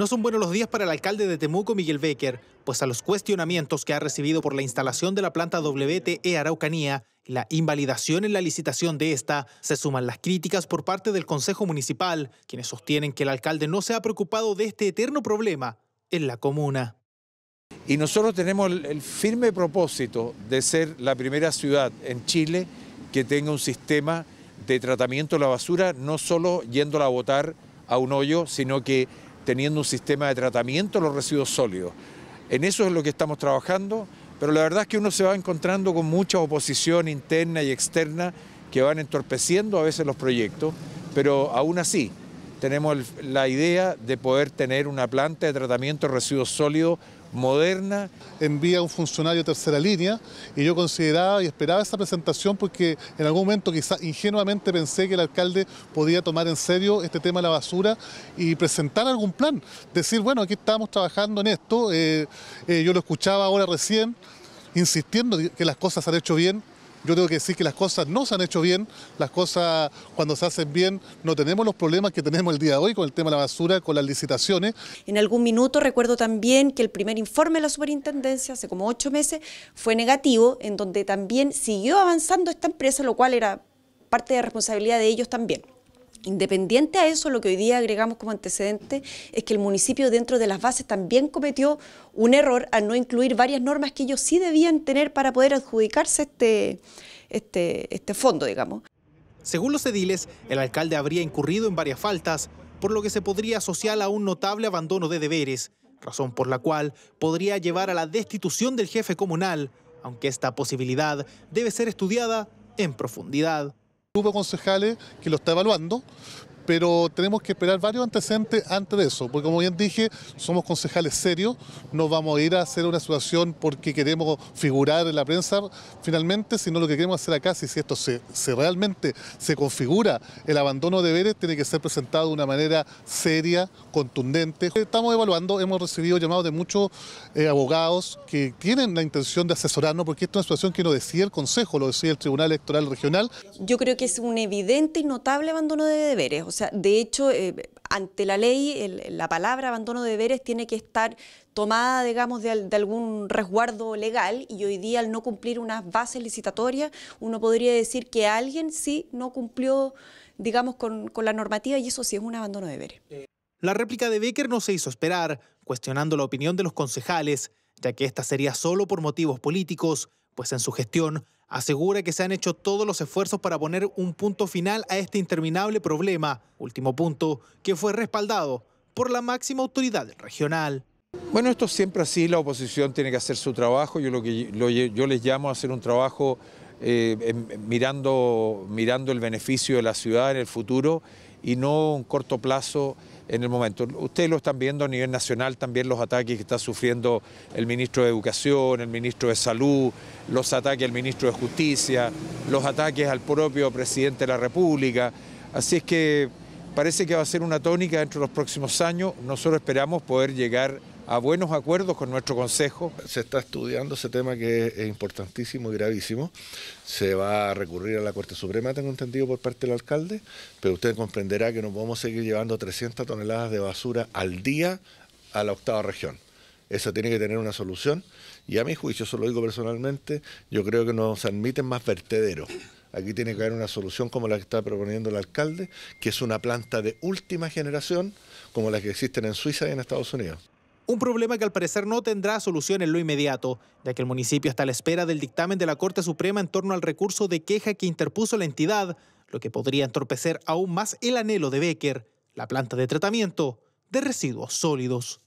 No son buenos los días para el alcalde de Temuco, Miguel Becker, pues a los cuestionamientos que ha recibido por la instalación de la planta WTE Araucanía y la invalidación en la licitación de esta, se suman las críticas por parte del Consejo Municipal, quienes sostienen que el alcalde no se ha preocupado de este eterno problema en la comuna. Y nosotros tenemos el, firme propósito de ser la primera ciudad en Chile que tenga un sistema de tratamiento de la basura, no solo yéndola a botar a un hoyo, sino que teniendo un sistema de tratamiento de los residuos sólidos. En eso es lo que estamos trabajando, pero la verdad es que uno se va encontrando con mucha oposición interna y externa que van entorpeciendo a veces los proyectos, pero aún así tenemos la idea de poder tener una planta de tratamiento de residuos sólidos moderna. Envía un funcionario de tercera línea y yo consideraba y esperaba esa presentación porque en algún momento quizás ingenuamente pensé que el alcalde podía tomar en serio este tema de la basura y presentar algún plan. Decir, bueno, aquí estamos trabajando en esto, eh, eh, yo lo escuchaba ahora recién, insistiendo que las cosas se han hecho bien, yo tengo que decir que las cosas no se han hecho bien, las cosas cuando se hacen bien no tenemos los problemas que tenemos el día de hoy con el tema de la basura, con las licitaciones. En algún minuto recuerdo también que el primer informe de la superintendencia hace como ocho meses fue negativo, en donde también siguió avanzando esta empresa, lo cual era parte de responsabilidad de ellos también. Independiente a eso, lo que hoy día agregamos como antecedente es que el municipio dentro de las bases también cometió un error al no incluir varias normas que ellos sí debían tener para poder adjudicarse este, este, este, fondo, digamos. Según los ediles, el alcalde habría incurrido en varias faltas, por lo que se podría asociar a un notable abandono de deberes, razón por la cual podría llevar a la destitución del jefe comunal, aunque esta posibilidad debe ser estudiada en profundidad grupo concejales que lo está evaluando, pero tenemos que esperar varios antecedentes antes de eso, porque como bien dije, somos concejales serios, no vamos a ir a hacer una situación porque queremos figurar en la prensa finalmente, sino lo que queremos hacer acá, si esto se, realmente se configura el abandono de deberes, tiene que ser presentado de una manera seria, contundente. Estamos evaluando, hemos recibido llamados de muchos eh, abogados que tienen la intención de asesorarnos, porque esta es una situación que no decide el Consejo, lo decide el Tribunal Electoral Regional. Yo creo que es un evidente y notable abandono de deberes, de hecho, eh, ante la ley, la palabra abandono de deberes tiene que estar tomada, digamos, de, algún resguardo legal y hoy día al no cumplir unas bases licitatorias, uno podría decir que alguien sí no cumplió, digamos, con, con la normativa y eso sí es un abandono de deberes. La réplica de Becker no se hizo esperar, cuestionando la opinión de los concejales, ya que esta sería solo por motivos políticos, pues en su gestión asegura que se han hecho todos los esfuerzos para poner un punto final a este interminable problema, último punto, que fue respaldado por la máxima autoridad regional. Bueno, esto siempre así, la oposición tiene que hacer su trabajo, yo, lo que, yo les llamo a hacer un trabajo eh, mirando, mirando el beneficio de la ciudad en el futuro y no un corto plazo en el momento. Ustedes lo están viendo a nivel nacional también los ataques que está sufriendo el ministro de Educación, el ministro de Salud, los ataques al ministro de Justicia, los ataques al propio presidente de la República. Así es que parece que va a ser una tónica dentro de los próximos años. Nosotros esperamos poder llegar a buenos acuerdos con nuestro Consejo. Se está estudiando ese tema que es importantísimo y gravísimo. Se va a recurrir a la Corte Suprema, tengo entendido, por parte del alcalde, pero usted comprenderá que no podemos seguir llevando 300 toneladas de basura al día a la octava región. Eso tiene que tener una solución y a mi juicio, eso lo digo personalmente, yo creo que nos admiten más vertederos. Aquí tiene que haber una solución como la que está proponiendo el alcalde, que es una planta de última generación como las que existen en Suiza y en Estados Unidos. Un problema que al parecer no tendrá solución en lo inmediato, ya que el municipio está a la espera del dictamen de la Corte Suprema en torno al recurso de queja que interpuso la entidad, lo que podría entorpecer aún más el anhelo de Becker, la planta de tratamiento de residuos sólidos.